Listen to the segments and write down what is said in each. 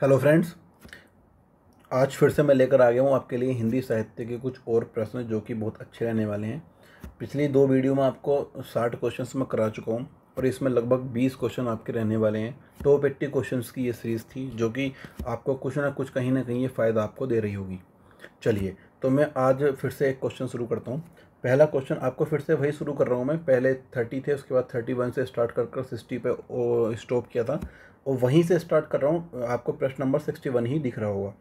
hello friends आज फिर से मैं लेकर आ गया हूँ आपके लिए हिंदी साहित्य के कुछ और प्रश्न जो कि बहुत अच्छे रहने वाले हैं पिछली दो वीडियो में आपको साठ क्वेश्चंस मैं करा चुका हूँ और इसमें लगभग बीस क्वेश्चन आपके रहने वाले हैं टॉप एट्टी क्वेश्चन की ये सीरीज़ थी जो कि आपको कुछ ना कुछ कहीं ना कहीं ये फ़ायदा आपको दे रही होगी चलिए तो मैं आज फिर से एक क्वेश्चन शुरू करता हूँ पहला क्वेश्चन आपको फिर से वही शुरू कर रहा हूँ मैं पहले थर्टी थे उसके बाद थर्टी वन से स्टार्ट कर कर सिक्सटी पे स्टॉप किया था और वहीं से स्टार्ट कर रहा हूँ आपको प्रश्न नंबर सिक्सटी वन ही दिख रहा होगा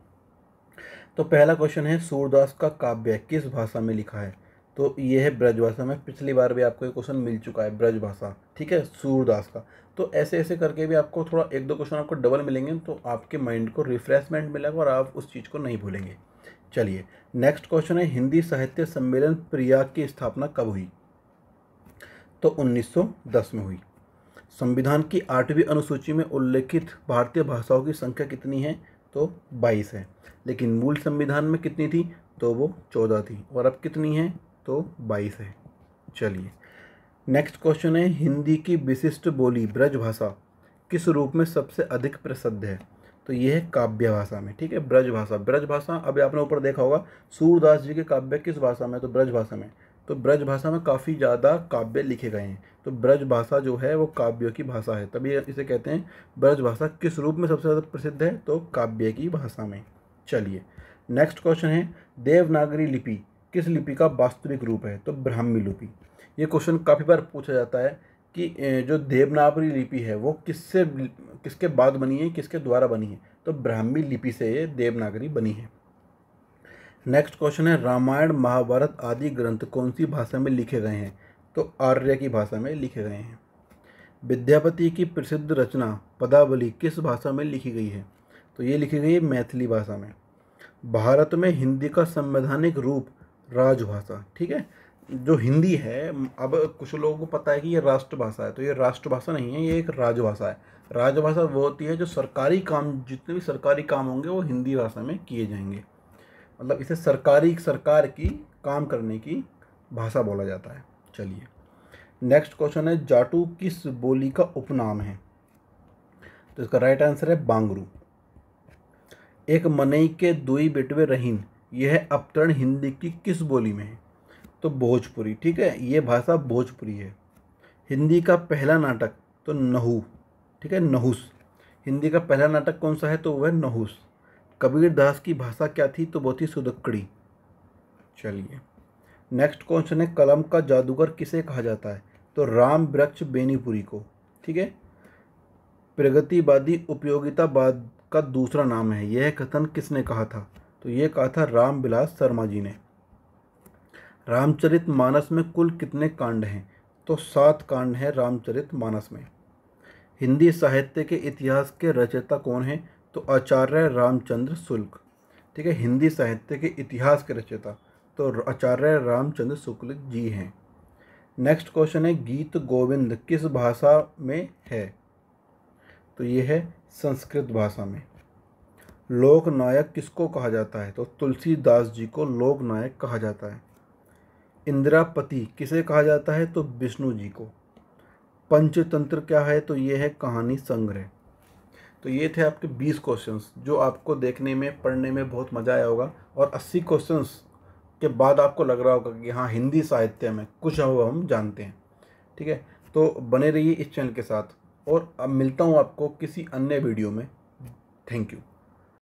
तो पहला क्वेश्चन है सूरदास का काव्य किस भाषा में लिखा है तो ये है ब्रज भाषा में पिछली बार भी आपको ये क्वेश्चन मिल चुका है ब्रज भाषा ठीक है सूरदास का तो ऐसे ऐसे करके भी आपको थोड़ा एक दो क्वेश्चन आपको डबल मिलेंगे तो आपके माइंड को रिफ्रेशमेंट मिलेगा और आप उस चीज़ को नहीं भूलेंगे चलिए नेक्स्ट क्वेश्चन है हिंदी साहित्य सम्मेलन प्रिया की स्थापना कब हुई तो 1910 में हुई संविधान की आठवीं अनुसूची में उल्लेखित भारतीय भाषाओं की संख्या कितनी है तो 22 है लेकिन मूल संविधान में कितनी थी तो वो 14 थी और अब कितनी है तो 22 है चलिए नेक्स्ट क्वेश्चन है हिंदी की विशिष्ट बोली ब्रज भाषा किस रूप में सबसे अधिक प्रसिद्ध है तो ये है काव्य भाषा में ठीक है ब्रज भाषा ब्रज भाषा अभी आपने ऊपर देखा होगा सूरदास जी के काव्य किस भाषा में तो ब्रज भाषा में तो ब्रज भाषा में काफ़ी ज़्यादा काव्य लिखे गए हैं तो ब्रज भाषा जो है वो काव्यों की भाषा है तभी इसे कहते हैं ब्रज भाषा किस रूप में सबसे ज़्यादा प्रसिद्ध है तो काव्य की भाषा में चलिए नेक्स्ट क्वेश्चन है देवनागरी लिपि किस लिपि का वास्तविक रूप है तो ब्राह्मी लिपि ये क्वेश्चन काफ़ी बार पूछा जाता है कि जो देवनागरी लिपि है वो किससे किसके बाद बनी है किसके द्वारा बनी है तो ब्राह्मी लिपि से ये देवनागरी बनी है नेक्स्ट क्वेश्चन है रामायण महाभारत आदि ग्रंथ कौन सी भाषा में लिखे गए हैं तो आर्य की भाषा में लिखे गए हैं विद्यापति की प्रसिद्ध रचना पदावली किस भाषा में लिखी गई है तो ये लिखी गई है मैथिली भाषा में भारत में हिंदी का संवैधानिक रूप राजभाषा ठीक है जो हिंदी है अब कुछ लोगों को पता है कि ये राष्ट्रभाषा है तो ये राष्ट्रभाषा नहीं है ये एक राजभाषा है राजभाषा वो होती है जो सरकारी काम जितने भी सरकारी काम होंगे वो हिंदी भाषा में किए जाएंगे मतलब इसे सरकारी सरकार की काम करने की भाषा बोला जाता है चलिए नेक्स्ट क्वेश्चन है जाटू किस बोली का उपनाम है तो इसका राइट आंसर है बांगरू एक मनई के दुई बेटवे रहीन यह अवतरण हिंदी की किस बोली में है तो भोजपुरी ठीक है ये भाषा भोजपुरी है हिंदी का पहला नाटक तो नहू ठीक है नहुस हिंदी का पहला नाटक कौन सा है तो वह नहुस कबीर दास की भाषा क्या थी तो बहुत ही सुदक्कड़ी चलिए नेक्स्ट क्वेश्चन है कलम का जादूगर किसे कहा जाता है तो राम वृक्ष बेनीपुरी को ठीक है प्रगतिवादी उपयोगितावाद का दूसरा नाम है यह कथन किसने कहा था तो यह कहा था राम बिलास शर्मा जी ने रामचरित मानस में कुल कितने कांड हैं तो सात कांड हैं रामचरित मानस में हिंदी साहित्य के इतिहास के रचयिता कौन हैं तो आचार्य रामचंद्र शुल्क ठीक है हिंदी साहित्य के इतिहास के रचयिता तो आचार्य रामचंद्र शुक्ल जी हैं नेक्स्ट क्वेश्चन है गीत गोविंद किस भाषा में है तो ये है संस्कृत भाषा में लोक नायक किसको कहा जाता है तो तुलसीदास जी को लोक नायक कहा जाता है इंद्रापति किसे कहा जाता है तो विष्णु जी को पंचतंत्र क्या है तो ये है कहानी संग्रह तो ये थे आपके 20 क्वेश्चंस जो आपको देखने में पढ़ने में बहुत मज़ा आया होगा और 80 क्वेश्चंस के बाद आपको लग रहा होगा कि हाँ हिंदी साहित्य में कुछ हुआ हम जानते हैं ठीक है तो बने रहिए इस चैनल के साथ और अब मिलता हूँ आपको किसी अन्य वीडियो में थैंक यू